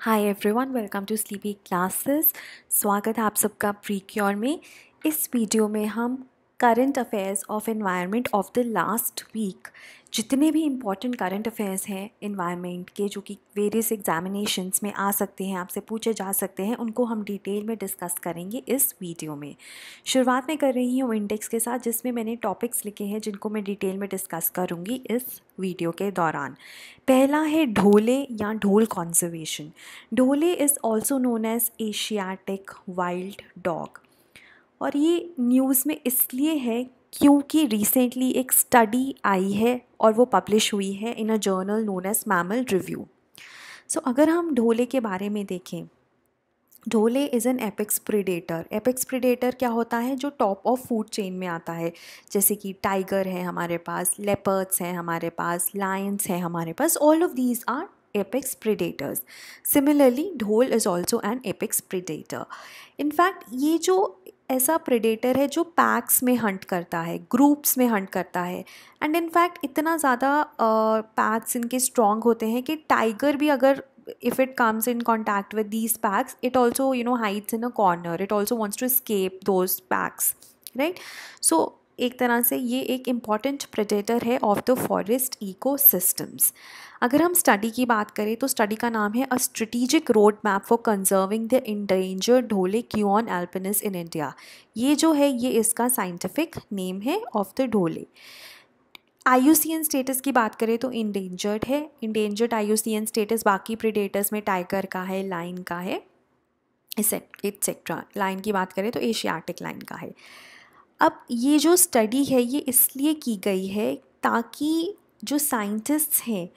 Hi everyone welcome to sleepy classes स्वागत है आप सबका प्री क्योर में इस वीडियो में हम current affairs of environment of the last week जितने भी इम्पॉर्टेंट करंट अफेयर्स हैं इन्वायरमेंट के जो कि वेरियस एग्जामिनेशंस में आ सकते हैं आपसे पूछे जा सकते हैं उनको हम डिटेल में डिस्कस करेंगे इस वीडियो में शुरुआत में कर रही हूँ इंडेक्स के साथ जिसमें मैंने टॉपिक्स लिखे हैं जिनको मैं डिटेल में डिस्कस करूँगी इस वीडियो के दौरान पहला है ढोले या dhole conservation dhole is also known as Asiatic wild dog और ये न्यूज़ में इसलिए है क्योंकि रिसेंटली एक स्टडी आई है और वो पब्लिश हुई है in a journal known as mammal review so अगर हम ढोले के बारे में देखें dhole is an apex predator apex predator क्या होता है जो टॉप ऑफ फूड चेन में आता है जैसे कि टाइगर है हमारे पास लेपर्ड्स हैं हमारे पास लायंस हैं हमारे पास all of these are apex predators similarly dhole is also an apex predator in fact ये जो ऐसा प्रेडेटर है जो पैक्स में हंट करता है ग्रुप्स में हंट करता है एंड इनफैक्ट इतना ज़्यादा पैक्स इनके स्ट्रॉन्ग होते हैं कि टाइगर भी अगर if it comes in contact with these packs it also you know hides in a corner it also wants to escape those packs right so एक तरह से ये एक इम्पॉर्टेंट प्रेडेटर है ऑफ द फॉरेस्ट इकोसिस्टम्स अगर हम study की बात करें तो स्टडी का नाम है a strategic road map for conserving the endangered dhole cuon alpinus in India ये जो है ये इसका साइंटिफिक नेम है of the dhole I status की बात करें तो इंडेंजर्ड है इंडेंजर्ड आई स्टेटस बाकी प्रिडेटर्स में टाइगर का है लाइन का है इसे लाइन की बात करें तो एशियाटिक लाइन का है अब ये जो स्टडी है ये इसलिए की गई है ताकि जो साइंटिस्ट्स हैं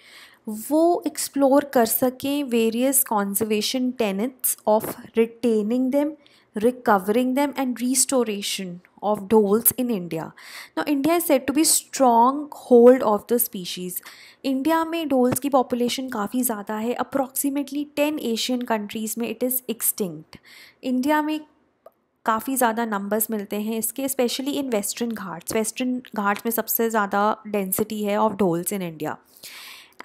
वो एक्सप्लोर कर सकें various conservation tenets of retaining them recovering them and restoration of dholes in India no India is set to be strong hold of the species India में डोल्स की पॉपुलेशन काफ़ी ज़्यादा है अप्रॉक्सीमेटली टेन एशियन कंट्रीज़ में it is extinct India में काफ़ी ज़्यादा numbers मिलते हैं इसके specially in Western Ghats Western Ghats में सबसे ज़्यादा डेंसिटी है of dholes in India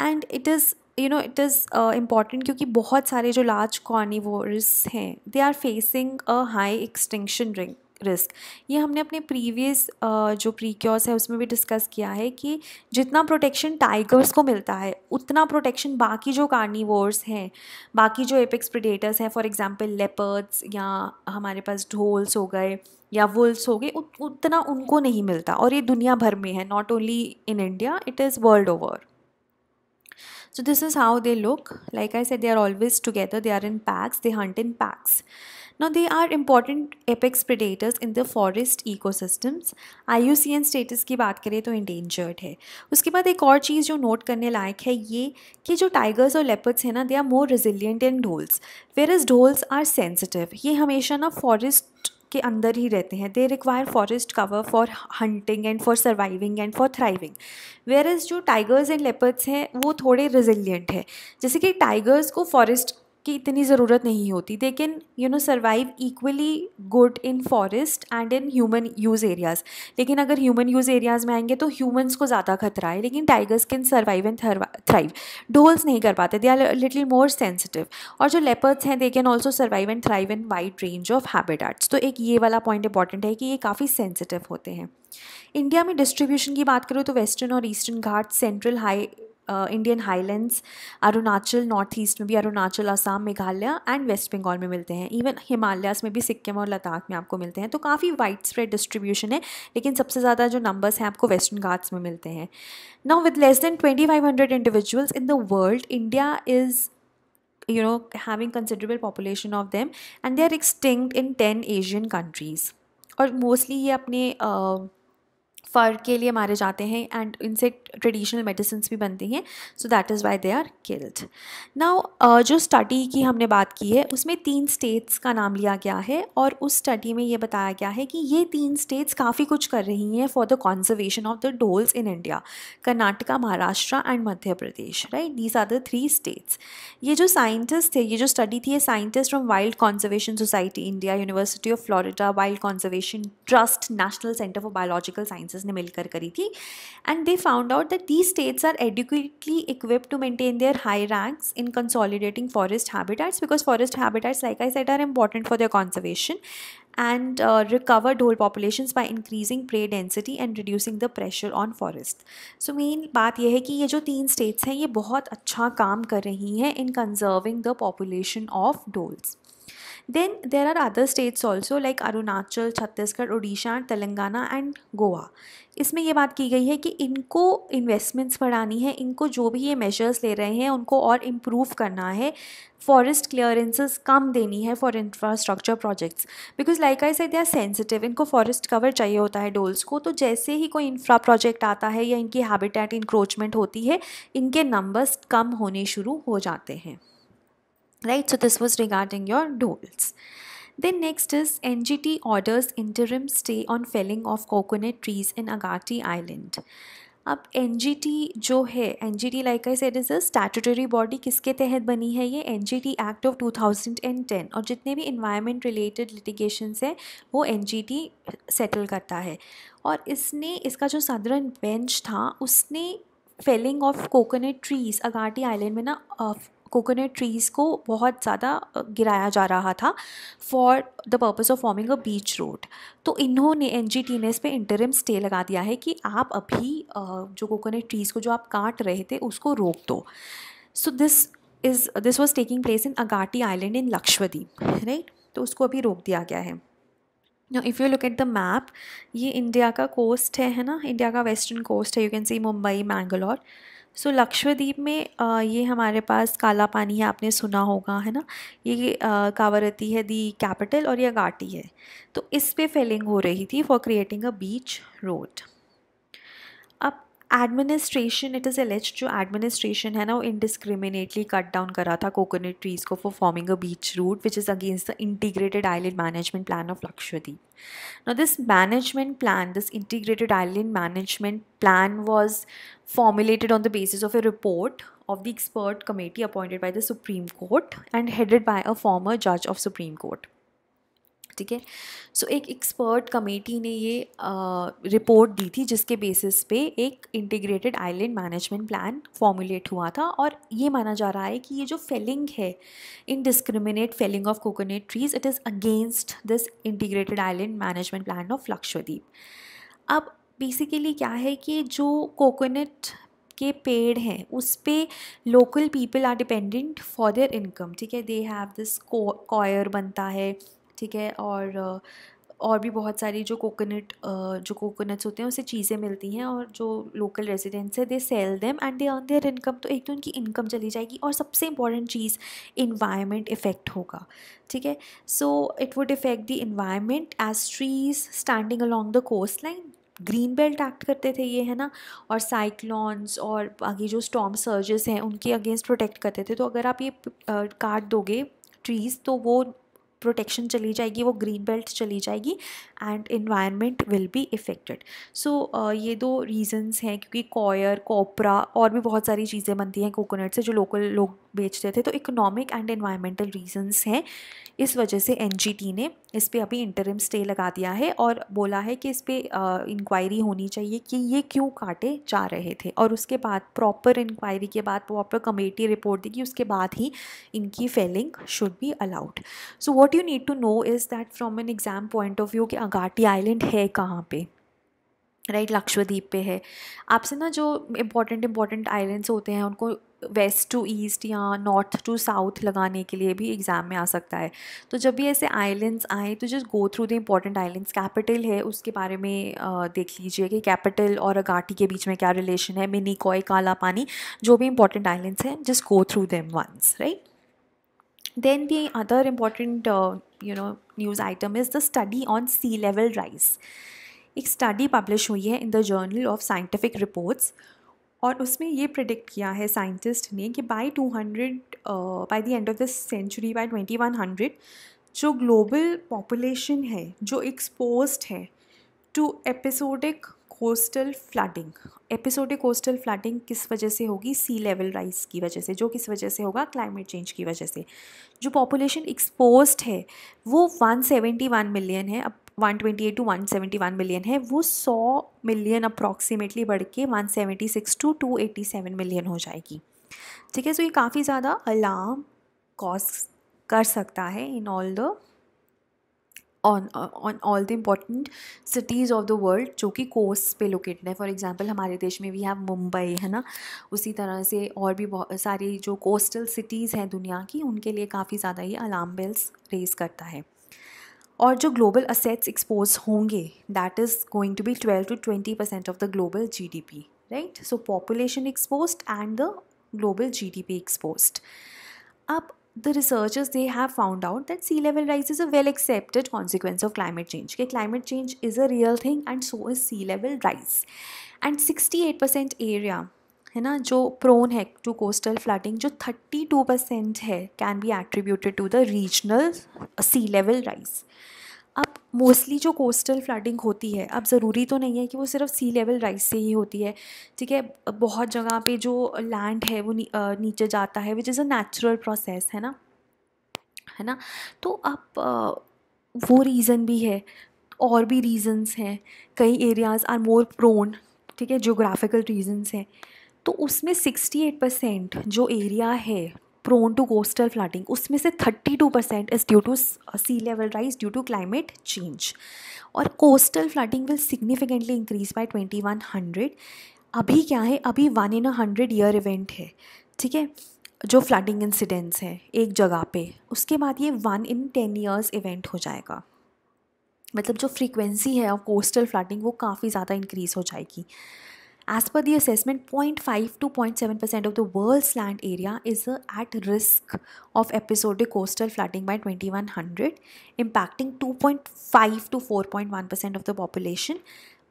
and it is you know it is important क्योंकि बहुत सारे जो लार्ज कॉर्निवोर्स हैं they are facing a high extinction ring risk ये हमने अपने प्रीवियस जो प्रीक्योर्स है उसमें भी डिस्कस किया है कि जितना प्रोटेक्शन टाइगर्स को मिलता है उतना प्रोटेक्शन बाकी जो कार्निवोर्स हैं बाकी जो एपिक्स प्रिडेटर्स हैं फॉर एग्जांपल लेपर्ड्स या हमारे पास ढोल्स हो गए या वुल्स हो गए उत, उतना उनको नहीं मिलता और ये दुनिया भर में है not only in India it is world over So this is how they look. Like I said, they are always together. They are in packs. They hunt in packs. Now they are important apex predators in the forest ecosystems. IUCN status ki baat kare to endangered hai uske baad ek aur cheez jo note karne layak hai ye ki jo tigers aur leopards hai na they are more resilient than dholes whereas dholes are sensitive ye hamesha na forest के अंदर ही रहते हैं they require forest cover for hunting and for surviving and for thriving where is जो tigers and leopards हैं वो थोड़े resilient है जैसे कि टाइगर्स को फॉरेस्ट की इतनी ज़रूरत नहीं होती they can you know survive equally good in forest and in human use areas लेकिन अगर ह्यूमन यूज़ एरियाज़ में आएंगे तो ह्यूमन्स को ज़्यादा खतरा है लेकिन tigers can survive and thrive dholes नहीं कर पाते they are little more sensitive और जो लेपर्स हैं they can also survive and thrive in wide range of habitats तो एक ये वाला पॉइंट इंपॉर्टेंट है कि ये काफ़ी सेंसिटिव होते हैं इंडिया में डिस्ट्रीब्यूशन की बात करूँ तो वेस्टर्न और Eastern Ghat central high Indian highlands Arunachal North East में भी अरुणाचल असम मेघालय एंड वेस्ट बंगाल में मिलते हैं इवन हिमालयास में भी सिक्किम और लद्दाख में आपको मिलते हैं तो काफ़ी वाइड स्प्रेड डिस्ट्रीब्यूशन है लेकिन सबसे ज़्यादा जो नंबर्स हैं आपको वेस्टर्न घाट्स में मिलते हैं now with less than twenty five hundred individuals in the world India is you know having considerable population of them and they are extinct in ten Asian countries और मोस्टली ये अपने uh, फर के लिए मारे जाते हैं एंड इनसे traditional medicine भी बनती हैं so that is why they are killed now जो स्टडी की हमने बात की है उसमें तीन स्टेट्स का नाम लिया गया है और उस स्टडी में ये बताया गया है कि ये तीन स्टेट्स काफ़ी कुछ कर रही हैं for the conservation of the dholes in India Karnataka Maharashtra and Madhya Pradesh right these are the three states ये जो साइंटिस्ट थे ये जो स्टडी थी ये scientist from Wild Conservation Society India University of Florida Wild Conservation Trust National Centre for Biological Sciences Sciences ने मिलकर करी थी and they found out that the states are adequately equip to maintain their high ranks in कंसॉलिडेटिंग forest habitats because forest habitats like I said are important for their conservation and recover recover population by increasing prey density and reducing the pressure on forest so main बात यह है कि ये जो तीन states हैं ये बहुत अच्छा काम कर रही हैं in conserving the population of dholes Then there are other states also like Arunachal, Chhattisgarh, Odisha, Telangana and Goa. इसमें ये बात की गई है कि इनको इन्वेस्टमेंट्स बढ़ानी है इनको जो भी ये मेजर्स ले रहे हैं उनको और इम्प्रूव करना है फॉरेस्ट क्लियरेंसेस कम देनी है for infrastructure projects because like I said they are sensitive इनको फॉरेस्ट कवर चाहिए होता है डोल्स को तो जैसे ही कोई इंफ्रा प्रोजेक्ट आता है या इनकी हैबिटेट इंक्रोचमेंट होती है इनके नंबर्स कम होने शुरू हो जाते हैं right so this was regarding your doles then next is ngt orders interim stay on felling of coconut trees in agati island अब एन जो है N G T like I said is a statutory body किसके तहत बनी है ये N G T act of 2010 और जितने भी इन्वायरमेंट रिलेटेड लिटिगेशंस हैं वो एन जी टी सेटल करता है और इसने इसका जो सदरन बेंच था उसने felling of coconut trees Agatti island में ना uh, कोकोनट ट्रीज़ को बहुत ज़्यादा गिराया जा रहा था for the purpose of forming a beach road तो इन्होंने एन जी टी ने इस पर इंटरम स्टे लगा दिया है कि आप अभी जो कोकोनट ट्रीज़ को जो आप काट रहे थे उसको रोक दो so this is this was taking place in Agatti island in Lakshadweep right तो उसको अभी रोक दिया गया है if you look at the map ये इंडिया का कोस्ट है है ना इंडिया का वेस्टर्न कोस्ट है you can see Mumbai Mangalore so so, लक्षद्वीप में आ, ये हमारे पास काला पानी है आपने सुना होगा है ना ये कावरती है दी कैपिटल और ये घाटी है तो इस पे फेलिंग हो रही थी for creating a beach road अब एडमिनिस्ट्रेशन इट इज़ एलिज जो एडमिनिस्ट्रेशन है ना वो इनडिस्क्रिमिनेटली कट डाउन करा था कोकोनट ट्रीज़ को for forming a beach route which is against the integrated island management plan of Lakshadweep now this management plan this integrated island management plan was formulated on the basis of a report of the expert committee appointed by the supreme court and headed by a former judge of supreme court ठीक है सो एक expert committee ने ये report दी थी जिसके basis पे एक integrated island management plan formulate हुआ था और ये माना जा रहा है कि ये जो फेलिंग है indiscriminate felling of coconut trees it is against this integrated island management plan of Lakshadweep अब बेसिकली क्या है कि जो कोकोनट के पेड़ हैं उस पर local people are dependent for their income ठीक है दे हैव दिस कॉयर बनता है ठीक है और और भी बहुत सारी जो कोकोनट जो कोकोनट्स होते हैं उससे चीज़ें मिलती हैं और जो लोकल रेजिडेंट्स हैं they sell them and they earn their income तो एक तो उनकी इनकम चली जाएगी और सबसे इंपॉर्टेंट चीज़ इन्वायरमेंट इफ़ेक्ट होगा ठीक है so it would effect the environment as trees standing along the coast line green belt act करते थे ये है ना और साइक्लॉन्स और आगे जो स्टॉम सर्जेस हैं उनके अगेंस्ट प्रोटेक्ट करते थे तो अगर आप ये काट दोगे ट्रीज़ तो वो प्रोटेक्शन चली जाएगी वो ग्रीन बेल्ट चली जाएगी and environment will be effected so ये दो रीज़न्स हैं क्योंकि कॉयर कोपरा और भी बहुत सारी चीज़ें बनती हैं कोकोनट से जो लोकल लोग बेचते थे तो इकोनॉमिक एंड इन्वायरमेंटल रीजंस हैं इस वजह से एनजीटी ने इस पर अभी इंटरिम स्टे लगा दिया है और बोला है कि इस पर इंक्वायरी होनी चाहिए कि ये क्यों काटे जा रहे थे और उसके बाद प्रॉपर इंक्वायरी के बाद प्रॉपर कमेटी रिपोर्ट देगी उसके बाद ही इनकी felling should be allowed so what you need to know is that from an exam point of view कि ना घाटी आइलैंड है कहाँ पे राइट लक्षद्वीप पे है आपसे ना जो इम्पोर्टेंट इम्पॉर्टेंट आइलैंड्स होते हैं उनको वेस्ट टू ईस्ट या नॉर्थ टू साउथ लगाने के लिए भी एग्ज़ाम में आ सकता है तो जब भी ऐसे आइलैंड्स आए तो just go through the important islands capital है उसके बारे में देख लीजिए कि कैपिटल और अगाटी के बीच में क्या रिलेशन है मिनी कॉय काला पानी जो भी इम्पॉर्टेंट आइलैंड्स हैं just go through them once right then the other important you know news item is the study on sea level rise एक स्टडी पब्लिश हुई है in the journal of scientific reports और उसमें ये predict किया है scientist ने कि by 200 by the end of this century by 2100 जो ग्लोबल पॉपुलेशन है जो एक्सपोज है to episodic coastal flooding episodic coastal flooding किस वजह से होगी सी लेवल राइज की वजह से जो किस वजह से होगा क्लाइमेट चेंज की वजह से जो पॉपुलेशन एक्सपोज है वो 171 मिलियन है अब 128 टू 171 मिलियन है वो 100 मिलियन अप्रॉक्सीमेटली बढ़ के 176 टू 287 मिलियन हो जाएगी ठीक है सो तो ये काफ़ी ज़्यादा अलार्म कॉज कर सकता है in all the on on all the important cities of the world जो कि कोस्ट पे लोकेटेड है फॉर एग्जाम्पल हमारे देश में वी हैव मुंबई है ना उसी तरह से और भी बहुत सारी जो कोस्टल सिटीज़ हैं दुनिया की उनके लिए काफ़ी ज़्यादा ये अलार्म बेल्स रेज करता है और जो ग्लोबल असेट्स एक्सपोज होंगे that is going to be twelve to twenty percent of the global G D P right so population exposed and the global G D P exposed अब the researchers they have found out that sea level rise is a well accepted consequence of climate change okay climate change is a real thing and so is sea level rise and 68% area है ना जो prone है to coastal flooding जो 32 percent है can be attributed to the regional sea level rise अब mostly जो coastal flooding होती है अब ज़रूरी तो नहीं है कि वो सिर्फ सी लेवल राइज से ही होती है ठीक है बहुत जगह पे जो लैंड है वो नी, नीचे जाता है which is a natural process है ना है ना तो अब वो रीज़न भी है और भी रीज़न्स हैं कई एरियाज़ आर मोर प्रोन ठीक है जोग्राफिकल रीजन्स हैं तो उसमें सिक्सटी एट परसेंट जो एरिया है प्रोन टू कोस्टल फ्लडिंग उसमें से 32 परसेंट is due to sea level rise due to climate change और coastal flooding will significantly increase by 2100 अभी क्या है अभी one in a hundred year event है ठीक है जो फ्लडिंग इंसिडेंट्स हैं एक जगह पे उसके बाद ये one in ten years event हो जाएगा मतलब जो फ्रीक्वेंसी है ऑफ कोस्टल फ्लडिंग वो काफ़ी ज़्यादा इंक्रीज़ हो जाएगी As per the assessment, 0.5 to 0.7% of the world's land area is uh, at risk of episodic coastal flooding by 2100, impacting 2.5 to 4.1% of the population.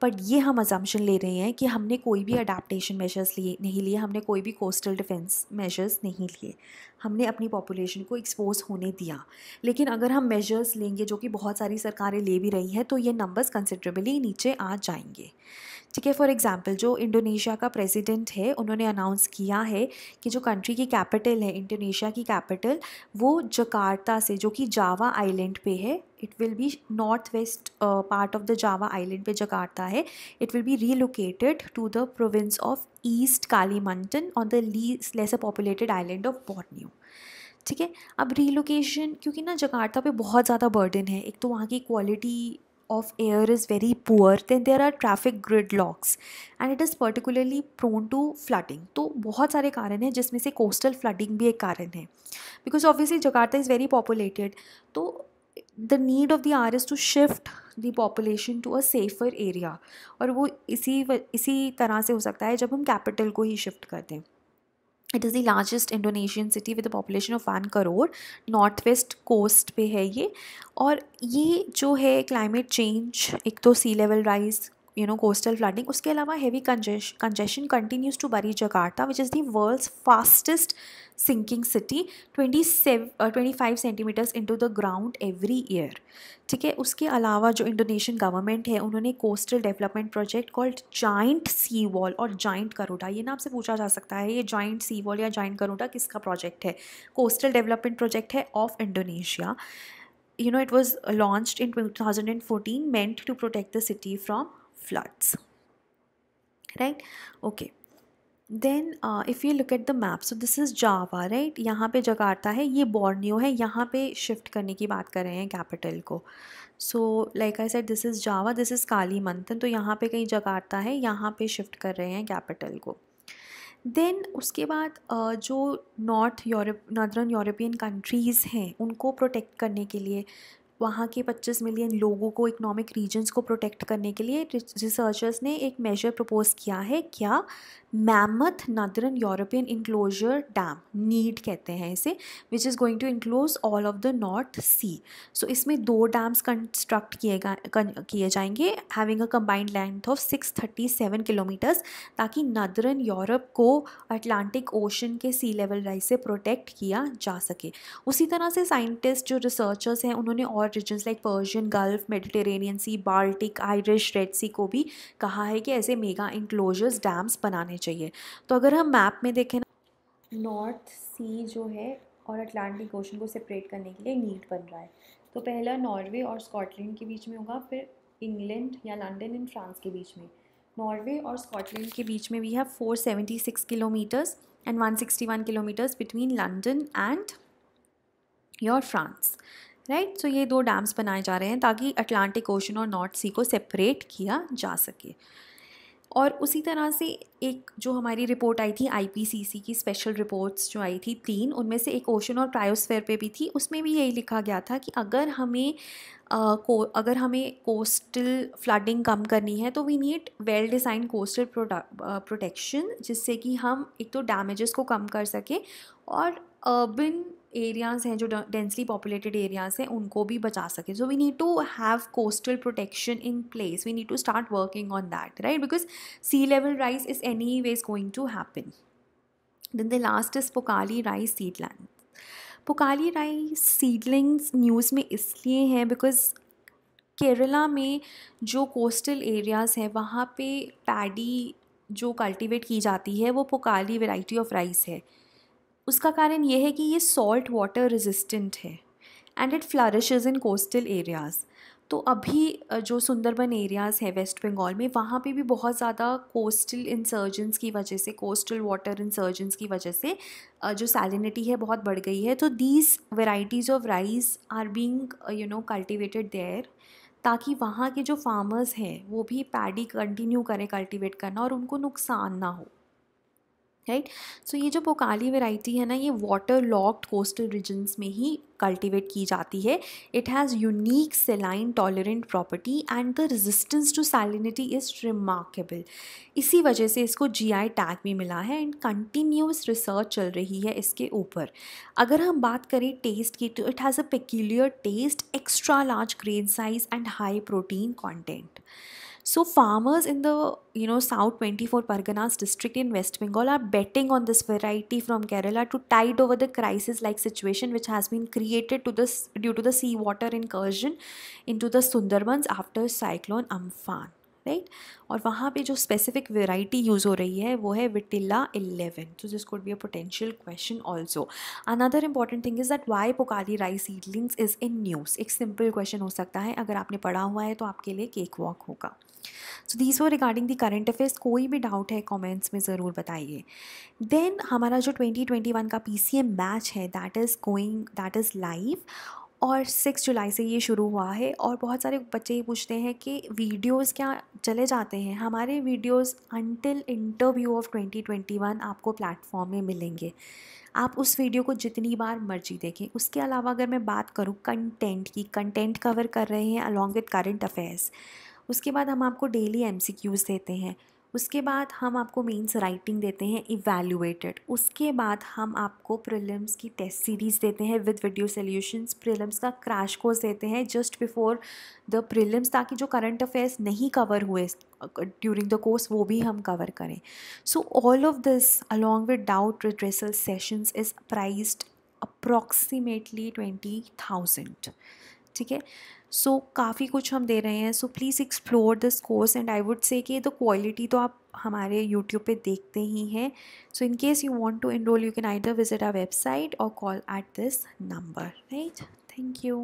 But ये हम अजम्पन ले रहे हैं कि हमने कोई भी अडाप्टेशन मेजर्स लिए नहीं लिए हमने कोई भी कोस्टल डिफेंस मेजर्स नहीं लिए हमने अपनी पॉपुलेशन को एक्सपोज होने दिया लेकिन अगर हम मेजर्स लेंगे जो कि बहुत सारी सरकारें ले भी रही हैं तो ये नंबर्स कंसिड्रेबली नीचे आ जाएंगे ठीक है फॉर एग्जांपल जो इंडोनेशिया का प्रेसिडेंट है उन्होंने अनाउंस किया है कि जो कंट्री की कैपिटल है इंडोनेशिया की कैपिटल वो जकार्ता से जो कि जावा आइलैंड पे है it will be north west part of the Java island पे जकार्ता है it will be relocated to the province of East Kalimantan on the less lesser populated island of Borneo ठीक है अब रीलोकेशन क्योंकि ना Jakarta पे बहुत ज़्यादा बर्डन है एक तो वहाँ की quality of air is very poor then there are traffic gridlocks and it is particularly prone to flooding तो बहुत सारे कारण हैं जिसमें से coastal flooding भी एक कारण है because obviously Jakarta is very populated तो the need of the R is to shift the population to a safer area और वो इसी इसी तरह से हो सकता है जब हम capital को ही shift करते हैं it is the largest Indonesian city with a population of one crore north west coast पे है ये और ये जो है क्लाइमेट चेंज एक तो sea level rise you know coastal flooding उसके अलावा heavy congestion continues to bury Jakarta which is the world's fastest sinking city twenty seven twenty five centimetres into the ground every year ठीक है उसके अलावा जो Indonesian government है उन्होंने coastal development project called joint sea wall और joint Garuda ये नाम से पूछा जा सकता है ये जॉइंट सी वॉल या जॉइंट करोडा किसका प्रोजेक्ट है कोस्टल डेवलपमेंट प्रोजेक्ट है of Indonesia you know it was launch in two thousand and fourteen meant to protect the city from floods right okay then if you look at the map so this is Java right यहाँ पे Jakarta है ये Borneo है यहाँ पे shift करने की बात कर रहे हैं कैपिटल को so like I said this is Java this is Kalimantan तो यहाँ पे कहीं जकार्ता है यहाँ पे शिफ्ट कर रहे हैं कैपिटल को देन उसके बाद uh, जो north Europe northern European countries हैं उनको प्रोटेक्ट करने के लिए वहाँ के 25 मिलियन लोगों को इकोनॉमिक रीजन्स को प्रोटेक्ट करने के लिए रिसर्चर्स ने एक मेजर प्रपोज किया है क्या mammoth northern European enclosure dam NEED कहते हैं इसे which is going to enclose all of the North Sea so इसमें दो डैम्स कंस्ट्रक्ट किए किए जाएंगे having a combined length of six thirty seven kilometres ताकि नदरन यूरोप को अटलांटिक ओशन के सी लेवल राइज से प्रोटेक्ट किया जा सके उसी तरह से साइंटिस्ट जो रिसर्चर्स हैं उन्होंने और regions like Persian Gulf Mediterranean Sea Baltic Irish Red Sea को भी कहा है कि ऐसे मेगा इंक्लोजर्स डैम्स बनाने चाहिए तो अगर हम मैप में देखें ना नॉर्थ सी जो है और अटलांटिक ओशन को सेपरेट करने के लिए नीट बन रहा है तो पहला नॉर्वे और स्कॉटलैंड के बीच में होगा फिर इंग्लैंड या लंडन एंड फ्रांस के बीच में नॉर्वे और स्कॉटलैंड के बीच में भी है four seventy six kilometres and one sixty one kilometres between London and your France right so ये दो डैम्स बनाए जा रहे हैं ताकि अटलांटिक ओशन और नॉर्थ सी को सेपरेट किया जा सके और उसी तरह से एक जो हमारी रिपोर्ट आई थी आईपीसीसी की स्पेशल रिपोर्ट्स जो आई थी तीन उनमें से एक ओशन और क्रायोस्फेयर पे भी थी उसमें भी यही लिखा गया था कि अगर हमें आ, को अगर हमें कोस्टल फ्लडिंग कम करनी है तो we need well design coastal protection जिससे कि हम एक तो डैमेजेस को कम कर सकें और अर्बन एरियाज़ हैं जो डेंसली पॉपुलेटेड एरियाज़ हैं उनको भी बचा सके so we need to have coastal protection in place we need to start working on that right because sea level rise is anyways going to happen then the last is pokali rice seedling Pokkali rice seedlings news में इसलिए हैं because Kerala में जो coastal areas हैं वहाँ पे paddy जो cultivate की जाती है वो पोकाली वेराइटी ऑफ राइस है उसका कारण यह है कि ये सॉल्ट वाटर रेजिस्टेंट है and it flourishes in coastal areas तो अभी जो सुंदरबन एरियाज़ है वेस्ट बंगाल में वहाँ पे भी बहुत ज़्यादा कोस्टल इंसर्जेंस की वजह से कोस्टल वाटर इंसर्जेंस की वजह से जो सैलिनिटी है बहुत बढ़ गई है तो these varieties of rice are being you know cultivated there ताकि वहाँ के जो फार्मर्स हैं वो भी पैडी कंटिन्यू करें कल्टिवेट करना और उनको नुकसान ना हो राइट सो ये जो पोकाली वेराइटी है ना ये वाटर लॉक्ड कोस्टल रीजन्स में ही कल्टिवेट की जाती है it has unique saline tolerant property and the resistance to salinity is remarkable इसी वजह से इसको जीआई टैग भी मिला है एंड कंटिन्यूस रिसर्च चल रही है इसके ऊपर अगर हम बात करें टेस्ट की तो it has a peculiar taste extra large grain size and high protein content So farmers in the you know South 24 Parganas district in West Bengal are betting on this variety from Kerala to tide over the crisis-like situation which has been created to this due to the seawater incursion into the Sundarbans after cyclone Amphan. Right right? और वहाँ पे जो specific variety use हो रही है वो है Vyttila eleven तो this could be a potential question also another important thing is that why Pokkali rice seedlings is in news एक सिंपल क्वेश्चन हो सकता है अगर आपने पढ़ा हुआ है तो आपके लिए केक वॉक होगा सो दीज वो रिगार्डिंग दी करंट अफेयर्स कोई भी डाउट है कॉमेंट्स में ज़रूर बताइए देन हमारा जो ट्वेंटी ट्वेंटी वन का पी सी एम मैच है that is going that is live और सिक्स जुलाई से ये शुरू हुआ है और बहुत सारे बच्चे ये पूछते हैं कि वीडियोस क्या चले जाते हैं हमारे वीडियोस अनटिल इंटरव्यू ऑफ 2021 आपको प्लेटफॉर्म में मिलेंगे आप उस वीडियो को जितनी बार मर्जी देखें उसके अलावा अगर मैं बात करूँ कंटेंट की कंटेंट कवर कर रहे हैं अलॉन्ग विद करंट अफेयर्स उसके बाद हम आपको डेली एम देते हैं उसके बाद हम आपको मेंस राइटिंग देते हैं इवेल्यूएटेड उसके बाद हम आपको प्रिलिम्स की टेस्ट सीरीज़ देते हैं विद वीडियो सॉल्यूशंस प्रिलिम्स का क्रैश कोर्स देते हैं जस्ट बिफोर द प्रिलिम्स ताकि जो करंट अफेयर्स नहीं कवर हुए ड्यूरिंग द कोर्स वो भी हम कवर करें so all of this along with doubt redressal sessions is priced approximately twenty thousand ठीक है सो so, काफ़ी कुछ हम दे रहे हैं so please explore this course and I would say कि तो क्वालिटी तो आप हमारे यूट्यूब पे देखते ही हैं so in case you want to enrol you can either visit our website और call at this number right thank you